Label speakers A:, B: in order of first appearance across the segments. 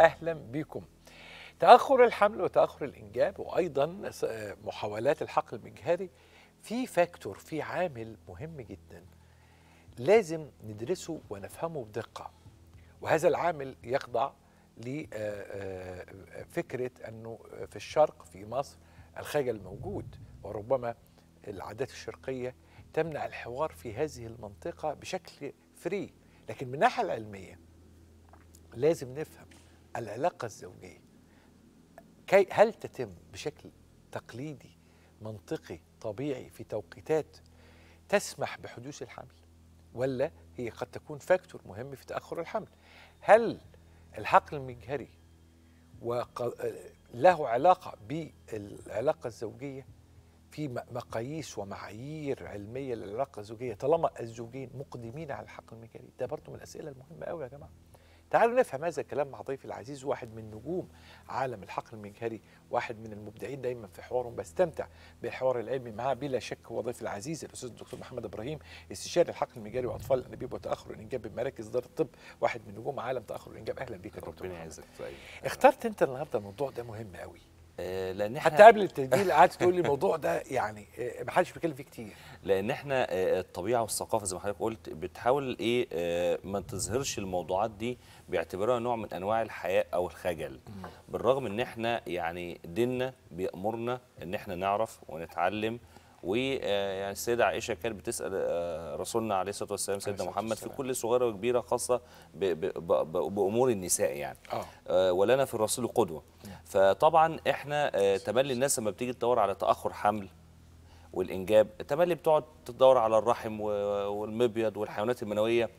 A: أهلا بكم تأخر الحمل وتأخر الإنجاب وأيضا محاولات الحقل المجهري في فاكتور في عامل مهم جدا لازم ندرسه ونفهمه بدقة وهذا العامل يخضع لفكرة آه، آه، أنه في الشرق في مصر الخجل موجود وربما العادات الشرقية تمنع الحوار في هذه المنطقة بشكل فري لكن من الناحية العلمية لازم نفهم العلاقة الزوجية كي هل تتم بشكل تقليدي منطقي طبيعي في توقيتات تسمح بحدوث الحمل ولا هي قد تكون فاكتور مهم في تأخر الحمل هل الحقل المجهري له علاقة بالعلاقة الزوجية في مقاييس ومعايير علمية للعلاقة الزوجية طالما الزوجين مقدمين على الحقل المجهري ده برضو من الأسئلة المهمة قوي يا جماعة تعالوا نفهم هذا الكلام مع ضيفي العزيز واحد من نجوم عالم الحقل المجهري واحد من المبدعين دايما في حوارهم بستمتع بالحوار العلمي معاه بلا شك هو ضيفي العزيز الاستاذ الدكتور محمد ابراهيم استشاري الحقل المجهري واطفال الانابيب وتاخر الانجاب بمراكز دار الطب واحد من نجوم عالم تاخر الانجاب اهلا بيك يا دكتور ربنا يعزك طيب. اخترت انت النهارده موضوع ده مهم قوي
B: آه، لان احنا حتى قبل التسجيل قعدت تقول لي الموضوع
A: ده يعني آه، ما حدش بيتكلم فيه كتير
B: لان احنا آه، الطبيعه والثقافه زي ما حضرتك قلت بتحاول ايه ما تظهرش الموضوعات دي باعتبارها نوع من انواع الحياء او الخجل بالرغم ان احنا يعني ديننا بيامرنا ان احنا نعرف ونتعلم ويعني آه، السيده عائشه كانت بتسال آه، رسولنا عليه الصلاه والسلام سيدنا محمد في كل صغيره وكبيره خاصه بامور النساء يعني آه. آه. ولنا في الرسول قدوه فطبعا احنا تملي الناس لما بتيجي تدور على تاخر حمل والانجاب تملي بتقعد تدور على الرحم والمبيض والحيوانات المنويه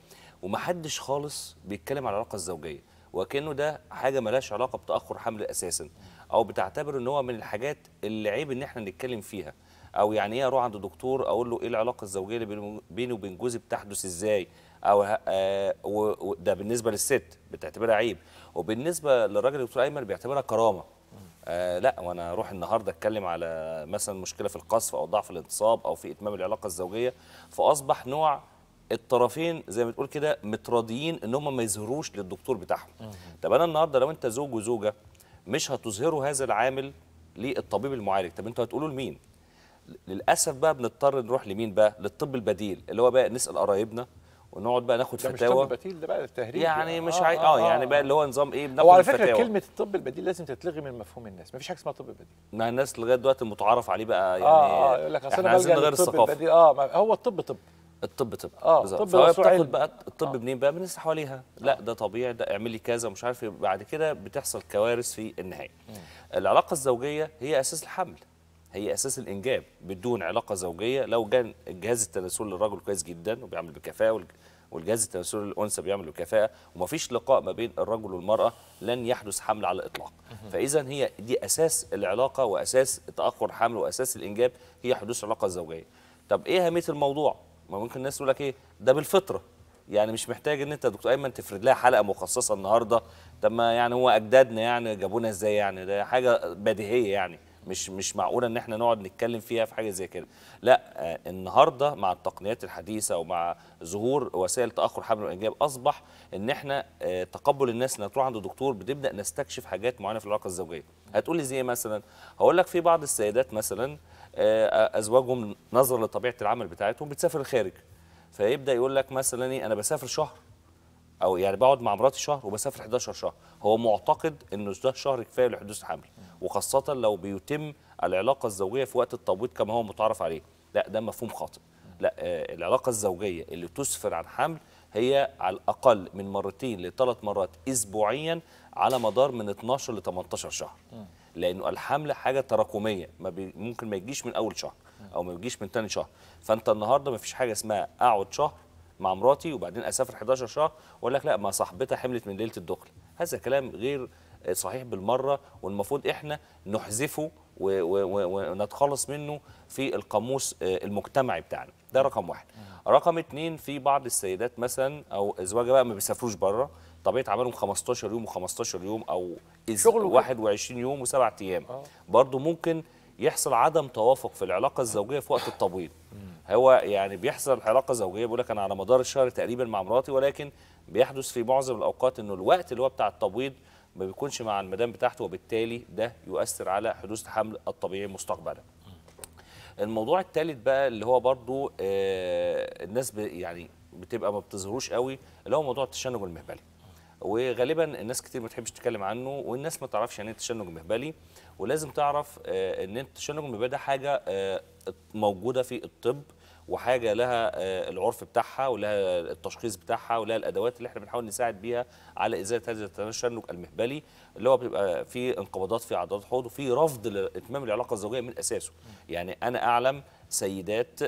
B: ومحدش خالص بيتكلم على العلاقه الزوجيه وكانه ده حاجه ملهاش علاقه بتاخر حمل اساسا او بتعتبر ان هو من الحاجات اللي عيب ان احنا نتكلم فيها او يعني ايه اروح عند دكتور اقول له ايه العلاقه الزوجيه اللي بيني وبين جوزي بتحدث ازاي او آه ده بالنسبه للست بتعتبرها عيب وبالنسبه للراجل دكتور ايمن بيعتبرها كرامه آه لا وانا اروح النهارده اتكلم على مثلا مشكله في القصف او ضعف الانتصاب او في اتمام العلاقه الزوجيه فاصبح نوع الطرفين زي ما تقول كده متراضيين ان هم ما يظهروش للدكتور بتاعهم طب انا النهارده لو انت زوج وزوجه مش هتظهروا هذا العامل للطبيب المعالج طب انتوا هتقولوا لمين للاسف بقى بنضطر نروح لمين بقى للطب البديل اللي هو بقى نسال قرايبنا ونقعد بقى ناخد فتاوى مش طب ده بقى التهريج يعني, يعني. آه مش عاي... آه, آه, يعني اه يعني بقى اللي هو نظام ايه بناخد وعلى فكره الفتاوة.
A: كلمه الطب البديل لازم تتلغي من مفهوم الناس مفيش حاجه اسمها طب بديل
B: ما الناس لغايه دلوقتي المتعارف عليه بقى آه، يعني اه اه يقول لك اصل احنا عايزين نغير الثقافه البديل.
A: اه هو الطب طب الطب طب اه الطب بتاخد بقى
B: الطب آه. منين بقى من حواليها آه. لا ده طبيعي ده اعملي كذا مش عارف إيه. بعد كده بتحصل كوارث في النهايه العلاقه الزوجيه هي اساس الحمل هي اساس الانجاب بدون علاقه زوجيه لو كان الجهاز التناسلي للرجل كويس جدا وبيعمل بكفاءه والجهاز التناسلي للانثى بيعمل بكفاءه ومفيش لقاء ما بين الرجل والمراه لن يحدث حمل على الاطلاق فاذا هي دي اساس العلاقه واساس تاخر الحمل واساس الانجاب هي حدوث علاقه زوجيه طب ايه اهميه الموضوع ما ممكن الناس تقول لك ايه ده بالفطره يعني مش محتاج ان انت دكتور ايمن تفرد لها حلقه مخصصه النهارده طب ما يعني هو اجدادنا يعني جابونا ازاي يعني ده حاجه بديهيه يعني مش مش معقوله ان احنا نقعد نتكلم فيها في حاجه زي كده لا آه، النهارده مع التقنيات الحديثه ومع ظهور وسائل تاخر حمل الانجاب اصبح ان احنا آه، تقبل الناس انها تروح عند دكتور بنبدا نستكشف حاجات معينه في العلاقه الزوجيه هتقول لي زي مثلا هقول لك في بعض السيدات مثلا آه، ازواجهم نظرا لطبيعه العمل بتاعتهم بتسافر الخارج فيبدا يقول لك مثلا ايه انا بسافر شهر او يعني بقعد مع مراتي شهر وبسافر 11 شهر هو معتقد ان ده شهر كفايه لحدوث الحمل وخاصه لو بيتم العلاقه الزوجيه في وقت التبويض كما هو متعارف عليه لا ده مفهوم خاطئ لا آه، العلاقه الزوجيه اللي تسفر عن حمل هي على الاقل من مرتين لثلاث مرات اسبوعيا على مدار من 12 ل 18 شهر لانه الحمل حاجه تراكميه ما بي ممكن ما يجيش من اول شهر او ما يجيش من ثاني شهر فانت النهارده ما فيش حاجه اسمها اقعد شهر مع مراتي وبعدين اسافر 11 شهر واقول لك لا ما صاحبتها حملت من ليله الدخل هذا كلام غير صحيح بالمره والمفروض احنا نحذفه ونتخلص منه في القاموس آه، المجتمعي بتاعنا ده رقم واحد رقم اتنين في بعض السيدات مثلا او ازواجها بقى ما بيسافروش بره طبيعه عملهم 15 يوم و15 يوم او شغل 21 يوم وسبع ايام آه. برضه ممكن يحصل عدم توافق في العلاقه الزوجيه في وقت التبويض هو يعني بيحصل علاقه زوجيه بيقول لك انا على مدار الشهر تقريبا مع مراتي ولكن بيحدث في معظم الاوقات انه الوقت اللي هو بتاع التبويض ما بيكونش مع المدام بتاعته وبالتالي ده يؤثر على حدوث الحمل الطبيعي مستقبلا. الموضوع الثالث بقى اللي هو برضو آه الناس يعني بتبقى ما بتظهروش قوي اللي هو موضوع التشنج المهبلي. وغالبا الناس كتير ما تحبش تتكلم عنه والناس ما تعرفش يعني ايه التشنج المهبلي ولازم تعرف آه ان التشنج المهبلي ده حاجه آه موجوده في الطب وحاجه لها آه، العرف بتاعها ولها التشخيص بتاعها ولها الادوات اللي احنا بنحاول نساعد بيها على ازاله هذا التشنج المهبلي اللي هو بيبقى فيه انقباضات في عضلات الحوض وفي رفض لاتمام العلاقه الزوجيه من اساسه يعني انا اعلم سيدات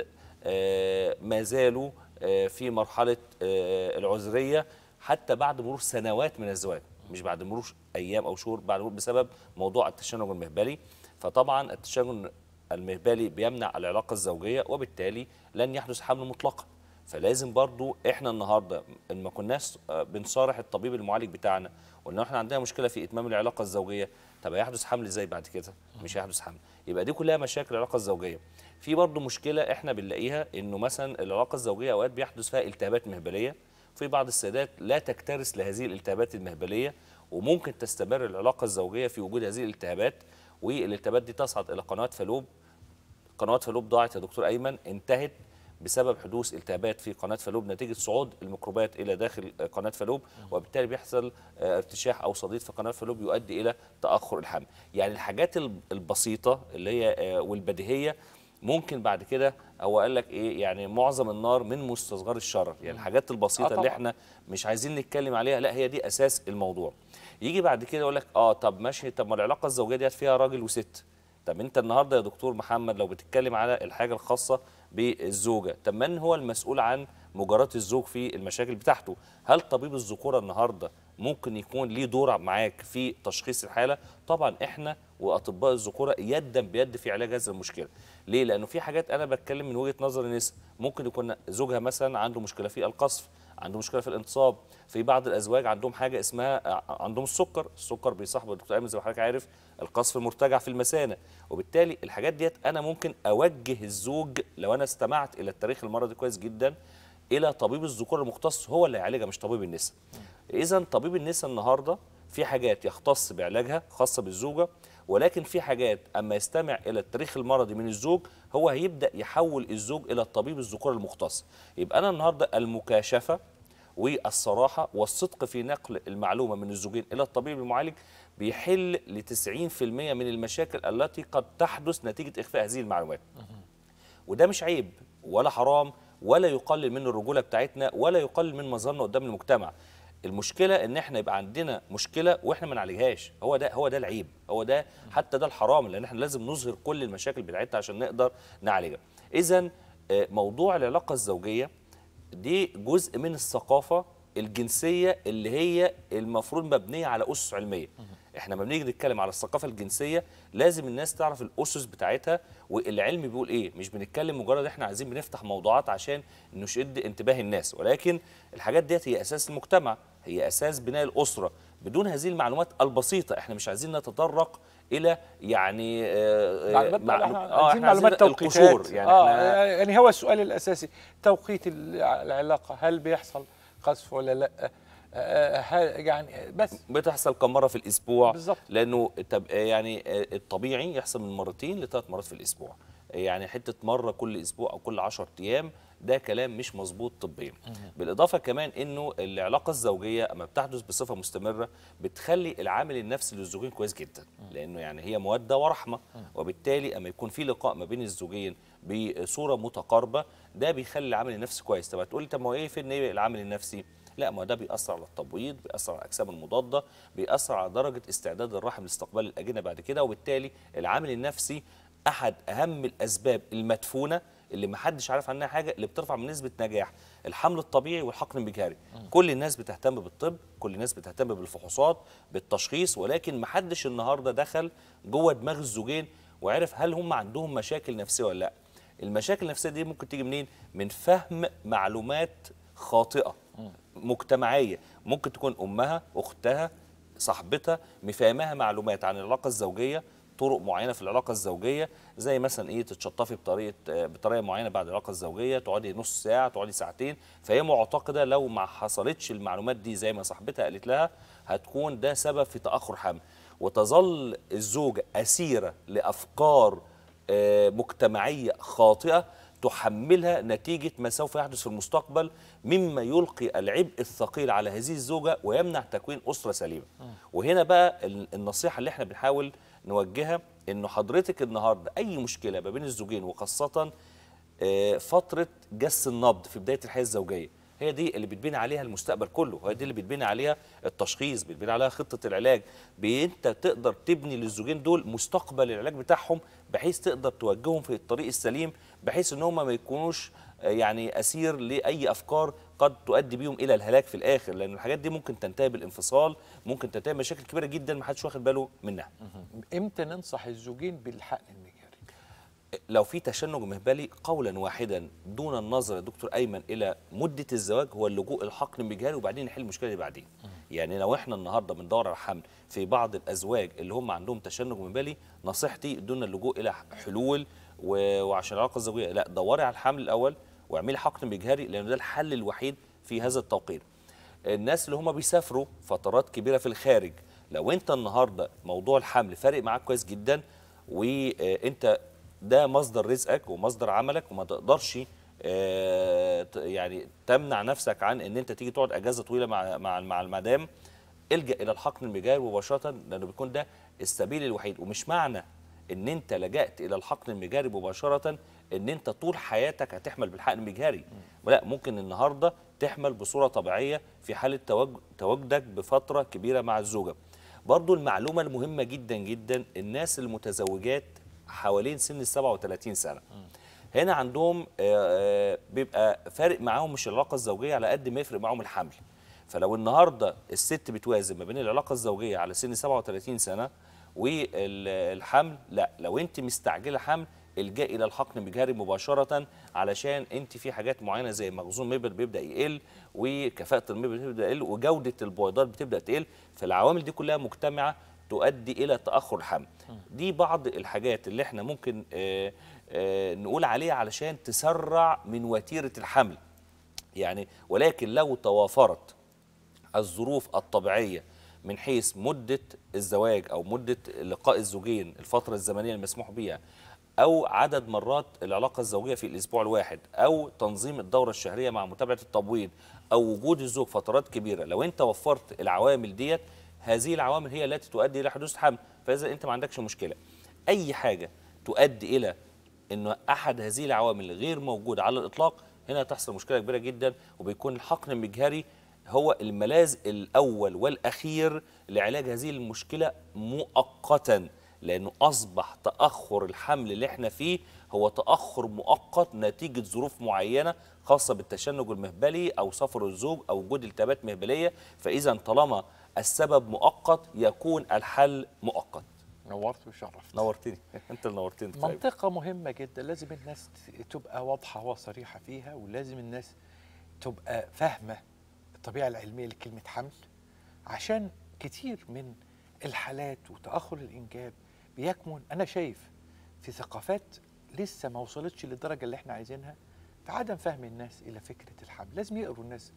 B: آه، ما زالوا آه، في مرحله العذريه حتى بعد مرور سنوات من الزواج مش بعد مرور ايام او شهور بعد مرور بسبب موضوع التشنج المهبلي فطبعا التشنج المهبلي بيمنع العلاقة الزوجية وبالتالي لن يحدث حمل مطلقا فلازم برضو احنا النهاردة ان ما كناش آه، بنصارح الطبيب المعالج بتاعنا وان احنا عندنا مشكلة في اتمام العلاقة الزوجية طب هيحدث حمل ازاي بعد كده مش هيحدث حمل يبقى دي كلها مشاكل العلاقة الزوجية في برضو مشكلة احنا بنلاقيها انه مثلا العلاقة الزوجية اوقات بيحدث فيها التهابات مهبلية في بعض السادات لا تكترث لهذه الالتهابات المهبلية وممكن تستمر العلاقة الزوجية في وجود هذه الالتهابات والالتهابات دي تصعد الى قنوات فالوب قنوات فالوب ضاعت يا دكتور ايمن انتهت بسبب حدوث التهابات في قناه فالوب نتيجه صعود الميكروبات الى داخل قناه فالوب وبالتالي بيحصل آه، ارتشاح او صديد في قناه فالوب يؤدي الى تاخر الحمل يعني الحاجات البسيطه اللي هي آه، والبديهيه ممكن بعد كده هو قال لك ايه يعني معظم النار من مستصغر الشرر يعني الحاجات البسيطه آه اللي احنا مش عايزين نتكلم عليها لا هي دي اساس الموضوع يجي بعد كده يقول لك اه طب ماشي طب ما العلاقه الزوجيه ديت فيها راجل وست طب انت النهارده يا دكتور محمد لو بتتكلم على الحاجه الخاصه بالزوجه طب من هو المسؤول عن مجاراة الزوج في المشاكل بتاعته هل طبيب الذكوره النهارده ممكن يكون ليه دور معاك في تشخيص الحاله طبعا احنا واطباء الذكوره يدا بيد في علاج هذه المشكله ليه لانه في حاجات انا بتكلم من وجهه نظر النساء ممكن يكون زوجها مثلا عنده مشكله في القصف عنده مشكله في الانتصاب في بعض الازواج عندهم حاجه اسمها عندهم السكر السكر بيصاحبه الدكتور ايمن زي ما حضرتك عارف القصف المرتجع في المثانه وبالتالي الحاجات ديت انا ممكن اوجه الزوج لو انا استمعت الى التاريخ المرضي كويس جدا الى طبيب الذكور المختص هو اللي هيعالجها مش طبيب النساء اذا طبيب النساء النهارده في حاجات يختص بعلاجها خاصه بالزوجه ولكن في حاجات اما يستمع الى التاريخ المرضي من الزوج هو هيبدا يحول الزوج الى الطبيب الذكوري المختص يبقى انا النهارده المكاشفه والصراحه والصدق في نقل المعلومه من الزوجين الى الطبيب المعالج بيحل ل 90% من المشاكل التي قد تحدث نتيجه اخفاء هذه المعلومات. وده مش عيب ولا حرام ولا يقلل من الرجوله بتاعتنا ولا يقلل من مظهرنا قدام المجتمع المشكله ان احنا يبقى عندنا مشكله واحنا ما نعالجهاش هو ده هو ده العيب هو ده حتى ده الحرام لان احنا لازم نظهر كل المشاكل بتاعتنا عشان نقدر نعالجها اذا آه، موضوع العلاقه الزوجيه دي جزء من الثقافه الجنسيه اللي هي المفروض مبنيه على اسس علميه احنا لما بنيجي نتكلم على الثقافه الجنسيه لازم الناس تعرف الاسس بتاعتها والعلم بيقول ايه مش بنتكلم مجرد احنا عايزين بنفتح موضوعات عشان نشد انتباه الناس ولكن الحاجات ديت هي اساس المجتمع هي أساس بناء الأسرة بدون هذه المعلومات البسيطة احنا مش عايزين نتطرق إلى يعني آه، آه، معلومات معلوم... احنا آه، معلومات توقيتات يعني, آه احنا
A: يعني هو السؤال الأساسي توقيت العلاقة هل بيحصل قذف ولا لأ يعني بس
B: بتحصل كم مره في الاسبوع بالظبط لانه يعني الطبيعي يحصل من مرتين لثلاث مرات في الاسبوع يعني حته مره كل اسبوع او كل 10 ايام ده كلام مش مظبوط طبيا بالاضافه كمان انه العلاقه الزوجيه اما بتحدث بصفه مستمره بتخلي العامل النفسي للزوجين كويس جدا لانه يعني هي موده ورحمه وبالتالي اما يكون في لقاء ما بين الزوجين بصوره متقاربه ده بيخلي العامل النفسي كويس طب هتقولي طب ما هو ايه فين العامل النفسي لا ما ده بيأثر على التبويض بيأثر على الأجسام المضادة بيأثر على درجة استعداد الرحم لاستقبال الأجنة بعد كده وبالتالي العامل النفسي أحد أهم الأسباب المدفونة اللي ما حدش عارف عنها حاجه اللي بترفع من نسبه نجاح الحمل الطبيعي والحقن البكاري كل الناس بتهتم بالطب كل الناس بتهتم بالفحوصات بالتشخيص ولكن ما حدش النهارده دخل جوه دماغ الزوجين وعرف هل هم عندهم مشاكل نفسيه ولا لا المشاكل النفسيه دي ممكن تيجي منين من فهم معلومات خاطئه مجتمعيه ممكن تكون امها اختها صاحبتها مفهماها معلومات عن العلاقه الزوجيه طرق معينه في العلاقه الزوجيه زي مثلا ايه تتشطفي بطريقه بطريقه معينه بعد العلاقه الزوجيه تقعدي نص ساعه تقعدي ساعتين فهي معتقده لو ما حصلتش المعلومات دي زي ما صاحبتها قالت لها هتكون ده سبب في تاخر حمل وتظل الزوجه اسيره لافكار آه، مجتمعيه خاطئه تحملها نتيجة ما سوف يحدث في المستقبل مما يلقي العبء الثقيل على هذه الزوجة ويمنع تكوين أسرة سليمة وهنا بقى النصيحة اللي احنا بنحاول نوجهها أنه حضرتك النهاردة أي مشكلة ما بين الزوجين وخاصة آه، فترة جس النبض في بداية الحياة الزوجية هي دي اللي بتبني عليها المستقبل كله هي دي اللي بتبني عليها التشخيص بتبني عليها خطه العلاج انت تقدر تبني للزوجين دول مستقبل العلاج بتاعهم بحيث تقدر توجههم في الطريق السليم بحيث ان هم ما يكونوش آه، يعني اسير لاي افكار قد تؤدي بيهم الى الهلاك في الاخر لان الحاجات دي ممكن تنتهي بالانفصال ممكن تنتهي بمشاكل كبيره جدا ما حدش واخد باله منها
A: امتى ننصح الزوجين بالحق النجاح
B: لو في تشنج مهبلي قولا واحدا دون النظر دكتور ايمن الى مده الزواج هو اللجوء الحقن بجهاله وبعدين نحل المشكله اللي بعدين يعني لو احنا النهارده بندور على حمل في بعض الازواج اللي هم عندهم تشنج مهبلي نصيحتي دون اللجوء الى حلول وعشان العلاقه الزوجيه لا دوري على الحمل الاول واعملي حقن بجهاري لان ده الحل الوحيد في هذا التوقيت الناس اللي هم بيسافروا فترات كبيره في الخارج لو انت النهارده موضوع الحمل فارق معاك كويس جدا وانت ده مصدر رزقك ومصدر عملك وما تقدرش آه، يعني تمنع نفسك عن ان انت تيجي تقعد اجازه طويله مع مع المدام الجا الى الحقن المجاري مباشره لانه بيكون ده السبيل الوحيد ومش معنى ان انت لجأت الى الحقن المجاري مباشره ان انت طول حياتك هتحمل بالحقن المجاري لا ممكن النهارده تحمل بصوره طبيعيه في حاله تواجدك بفتره كبيره مع الزوجه برضو المعلومه المهمه جدا جدا الناس المتزوجات حوالين سن ال 37 سنه هنا عندهم آه، آه، بيبقى فارق معاهم مش العلاقه الزوجيه على قد ما يفرق معاهم الحمل فلو النهارده الست بتوازن ما بين العلاقه الزوجيه على سن 37 سنه والحمل لا لو انت مستعجله حمل الجا الى الحقن المجهري مباشره علشان انت في حاجات معينه زي مخزون مبر بيبدا يقل وكفاءه المبر بتبدا تقل وجوده البويضات بتبدا تقل فالعوامل دي كلها مجتمعه تؤدي الى تاخر الحمل دي بعض الحاجات اللي احنا ممكن آه، آه، نقول عليها علشان تسرع من وتيره الحمل يعني ولكن لو توافرت الظروف الطبيعيه من حيث مده الزواج او مده لقاء الزوجين الفتره الزمنيه المسموح بها او عدد مرات العلاقه الزوجيه في الاسبوع الواحد او تنظيم الدوره الشهريه مع متابعه التبويض او وجود الزوج فترات كبيره لو انت وفرت العوامل ديت هذه العوامل هي التي تؤدي الى حدوث حمل فاذا انت ما عندكش مشكله اي حاجه تؤدي الى ان احد هذه العوامل غير موجود على الاطلاق هنا تحصل مشكله كبيره جدا وبيكون الحقن المجهري هو الملاذ الاول والاخير لعلاج هذه المشكله مؤقتا لانه اصبح تاخر الحمل اللي احنا فيه هو تاخر مؤقت نتيجه ظروف معينه خاصه بالتشنج المهبلي او صفر الزوج او وجود التهابات مهبليه فاذا طالما السبب مؤقت يكون الحل مؤقت نورت وشرفت نورتني انت اللي نورتني طيب.
A: منطقه مهمه جدا لازم الناس تبقى واضحه وصريحه فيها ولازم الناس تبقى فاهمه الطبيعه العلميه لكلمه حمل عشان كتير من الحالات وتاخر الانجاب بيكمن انا شايف في ثقافات لسه ما وصلتش للدرجه اللي احنا عايزينها في عدم فهم الناس الى فكره الحمل لازم يقروا الناس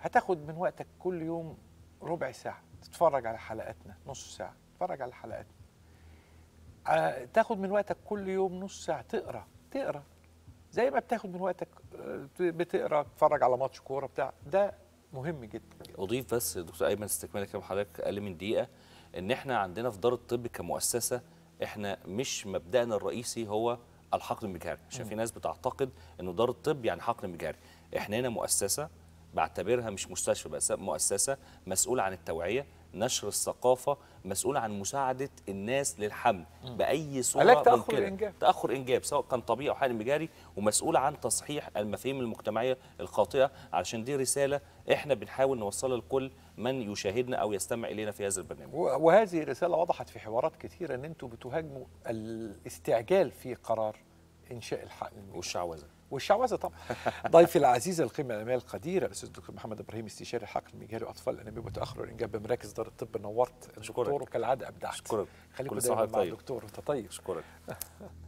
A: هتاخد من وقتك كل يوم ربع ساعه تتفرج على حلقاتنا نص ساعه تتفرج على حلقاتنا آه، تاخد من وقتك كل يوم نص ساعه تقرا تقرا زي ما بتاخد من وقتك آه، بتقرا تتفرج على ماتش كوره بتاع ده
B: مهم جدا اضيف بس دكتور ايمن استكمال كلام حضرتك اقل من دقيقه ان احنا عندنا في دار الطب كمؤسسه احنا مش مبدانا الرئيسي هو الحقن المجهري عشان في ناس بتعتقد انه دار الطب يعني حقن مجهري احنا هنا مؤسسه بعتبرها مش مستشفى بس مؤسسه مسؤوله عن التوعيه نشر الثقافه مسؤوله عن مساعده الناس للحمل باي صوره تأخر ممكنه إنجاب. تاخر انجاب سواء كان طبيعي او حالي مجاري ومسؤوله عن تصحيح المفاهيم المجتمعيه الخاطئه علشان دي رساله احنا بنحاول نوصلها لكل من يشاهدنا او يستمع الينا في هذا البرنامج
A: وهذه الرساله وضحت في حوارات كثيره ان انتم بتهاجموا الاستعجال في قرار انشاء الحقل والشعوذه والشعوذه طبعا ضيفي العزيز القيمه العلميه القديره الاستاذ الدكتور محمد ابراهيم استشاري الحقل المجهري واطفال الانامي وتاخر الانجاب بمراكز دار الطب نورت دكتور وكالعاده ابدعت شكرا خليك دايما مع طيب. الدكتور وانت طيب شكرا.